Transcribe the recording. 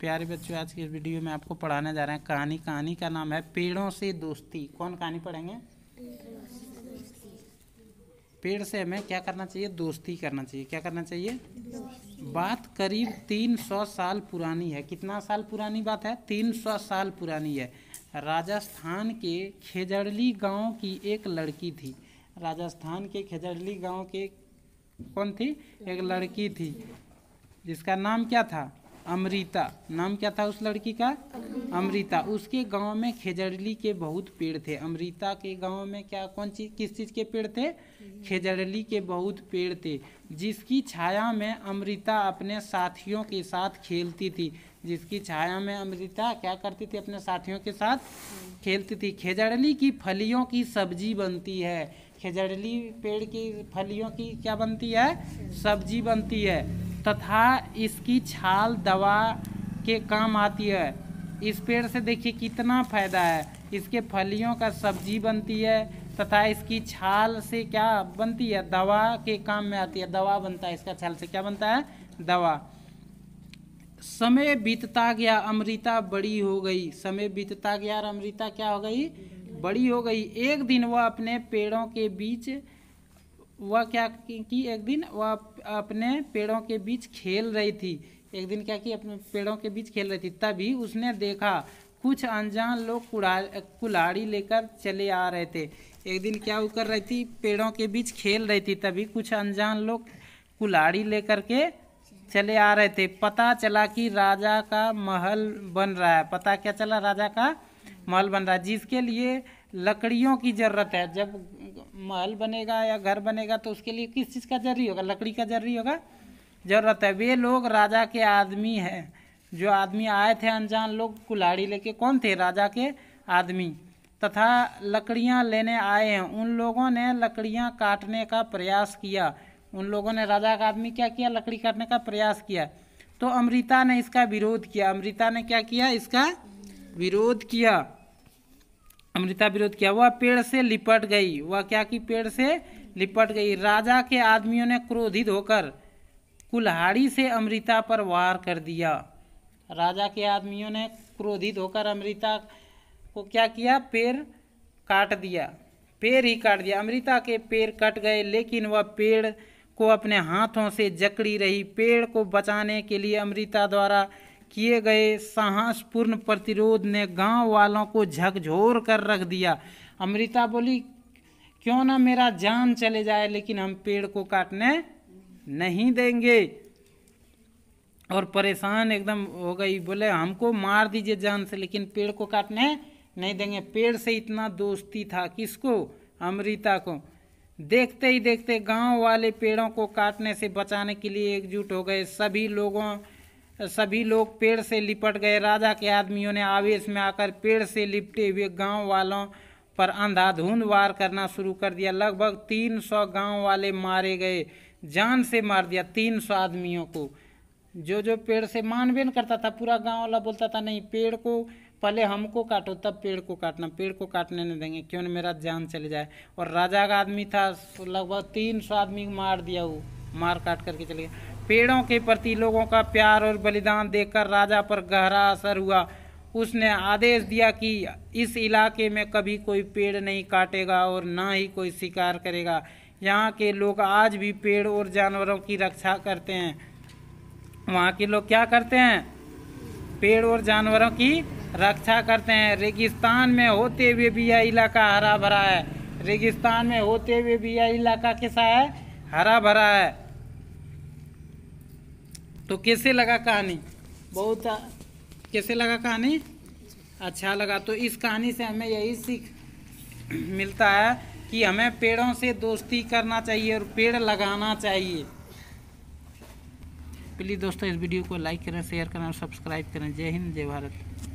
प्यारे बच्चों आज की इस वीडियो में आपको पढ़ाने जा रहे हैं कहानी कहानी का नाम है पेड़ों से दोस्ती कौन कहानी पढ़ेंगे पेड़ से हमें क्या करना चाहिए दोस्ती करना चाहिए क्या करना चाहिए बात करीब 300 साल पुरानी है कितना साल पुरानी बात है 300 साल पुरानी है राजस्थान के खेजड़ली गांव की एक लड़की थी राजस्थान के खेजड़ली गांव के कौन थी एक लड़की थी जिसका नाम क्या था अमृता नाम क्या था उस लड़की का अमृता उसके गांव में खेजड़ली के बहुत पेड़ थे अमृता के गांव में क्या कौन चीज किस चीज़ के पेड़ थे खेजड़ली के बहुत पेड़ थे जिसकी छाया में अमृता अपने साथियों के साथ खेलती थी जिसकी छाया में अमृता क्या करती थी अपने साथियों के साथ खेलती थी खेजड़ली की फलियों की सब्जी बनती है खेजड़ली पेड़ की फलियों की क्या बनती है सब्जी बनती है तथा इसकी छाल दवा के काम आती है इस पेड़ से देखिए कितना फायदा है इसके फलियों का सब्जी बनती है तथा इसकी छाल से क्या बनती है दवा के काम में आती है दवा बनता है इसका छाल से क्या बनता है दवा समय बीतता गया अमृता बड़ी हो गई समय बीतता गया और अमृता क्या हो गई बड़ी हो गई एक दिन वह अपने पेड़ों के बीच वह क्या कि एक दिन वह अपने पेड़ों के बीच खेल रही थी एक दिन क्या कि अपने पेड़ों के बीच खेल रही थी तभी उसने देखा कुछ अनजान लोग कुड़ा कुल्हाड़ी लेकर चले आ रहे थे एक दिन क्या वो कर रही थी पेड़ों के बीच खेल रही थी तभी कुछ अनजान लोग कुल्हाड़ी लेकर के चले आ रहे थे पता चला कि राजा का महल बन रहा है पता क्या चला राजा का महल बन रहा है जिसके लिए लकड़ियों की ज़रूरत है जब महल बनेगा या घर बनेगा तो उसके लिए किस चीज़ का जरूरी होगा लकड़ी का जरूरी होगा ज़रूरत है वे लोग राजा के आदमी हैं जो आदमी आए थे अनजान लोग कुल्हाड़ी लेके कौन थे राजा के आदमी तथा लकड़ियां लेने आए हैं उन लोगों ने लकड़ियां काटने का प्रयास किया उन लोगों ने राजा का आदमी क्या किया लकड़ी काटने का प्रयास किया तो अमृता ने इसका विरोध किया अमृता ने क्या किया इसका विरोध किया अमृता विरोध किया वह पेड़ से लिपट गई वह क्या कि पेड़ से लिपट गई राजा के आदमियों ने क्रोधित होकर कुल्हाड़ी से अमृता पर वार कर दिया राजा के आदमियों ने क्रोधित होकर अमृता को क्या किया पेड़ काट दिया पेड़ ही काट दिया अमृता के पेड़ कट गए लेकिन वह पेड़ को अपने हाथों से जकड़ी रही पेड़ को बचाने के लिए अमृता द्वारा किए गए साहसपूर्ण प्रतिरोध ने गांव वालों को झकझोर कर रख दिया अमृता बोली क्यों ना मेरा जान चले जाए लेकिन हम पेड़ को काटने नहीं देंगे और परेशान एकदम हो गई बोले हमको मार दीजिए जान से लेकिन पेड़ को काटने नहीं देंगे पेड़ से इतना दोस्ती था किसको अमृता को देखते ही देखते गांव वाले पेड़ों को काटने से बचाने के लिए एकजुट हो गए सभी लोगों सभी लोग पेड़ से लिपट गए राजा के आदमियों ने आवेश में आकर पेड़ से लिपटे हुए गांव वालों पर अंधाधुंध वार करना शुरू कर दिया लगभग तीन सौ गाँव वाले मारे गए जान से मार दिया तीन सौ आदमियों को जो जो पेड़ से मानवेन करता था पूरा गांव वाला बोलता था नहीं पेड़ को पहले हमको काटो तब पेड़ को काटना पेड़ को काटने नहीं देंगे क्यों न मेरा जान चले जाए और राजा का आदमी था तो लगभग तीन सौ आदमी मार दिया वो मार काट करके चले गए पेड़ों के प्रति लोगों का प्यार और बलिदान देखकर राजा पर गहरा असर हुआ उसने आदेश दिया कि इस इलाके में कभी कोई पेड़ नहीं काटेगा और ना ही कोई शिकार करेगा यहाँ के लोग आज भी पेड़ और जानवरों की रक्षा करते हैं वहाँ के लोग क्या करते हैं पेड़ और जानवरों की रक्षा करते हैं रेगिस्तान में होते हुए भी यह इलाका हरा भरा है रेगिस्तान में होते हुए भी यह इलाका कैसा है हरा भरा है तो कैसे लगा कहानी बहुत कैसे लगा कहानी अच्छा लगा तो इस कहानी से हमें यही सीख मिलता है कि हमें पेड़ों से दोस्ती करना चाहिए और पेड़ लगाना चाहिए प्लीज़ दोस्तों इस वीडियो को लाइक करें शेयर करें और सब्सक्राइब करें जय हिंद जय भारत